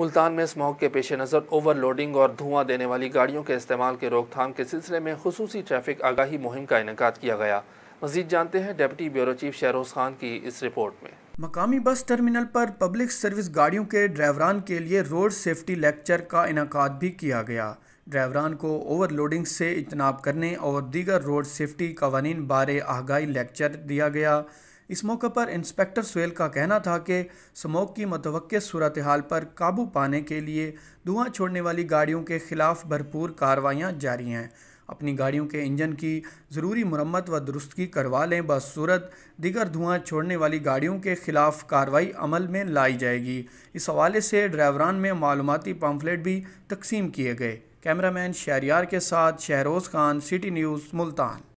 मुल्तान में स्मॉग के पेश नज़र ओवरलोडिंग और धुआं देने वाली गाड़ियों के इस्तेमाल के रोकथाम के सिलसिले में खसूस ट्रैफिक आगाही मुहिम का इनका किया गया मजीद जानते हैं deputy bureau chief Shahroz Khan की इस रिपोर्ट में मकामी बस टर्मिनल पर पब्लिक सर्विस गाड़ियों के ड्राइवरान के लिए रोड सेफ्टी लेक्चर का इनका भी किया गया ड्राइवरान को ओवरलोडिंग से इजनाब करने और दीगर रोड सेफ्टी कवानीन बारे आगाही लेक्चर दिया गया इस मौके पर इंस्पेक्टर सुहेल का कहना था कि स्मोक की मतवक़ सूरत हाल पर काबू पाने के लिए धुआं छोड़ने वाली गाड़ियों के ख़िलाफ़ भरपूर कार्रवाइयाँ जारी हैं अपनी गाड़ियों के इंजन की ज़रूरी मरम्मत व दुरुस्तगी करवा लें बसूरत दिगर धुआं छोड़ने वाली गाड़ियों के ख़िलाफ़ कार्रवाई अमल में लाई जाएगी इस हवाले से ड्राइवरान में मालूमती पम्फलेट भी तकसीम किए गए कैमरामैन शहरियार के साथ शहरोज़ खान सिटी न्यूज़ मुल्तान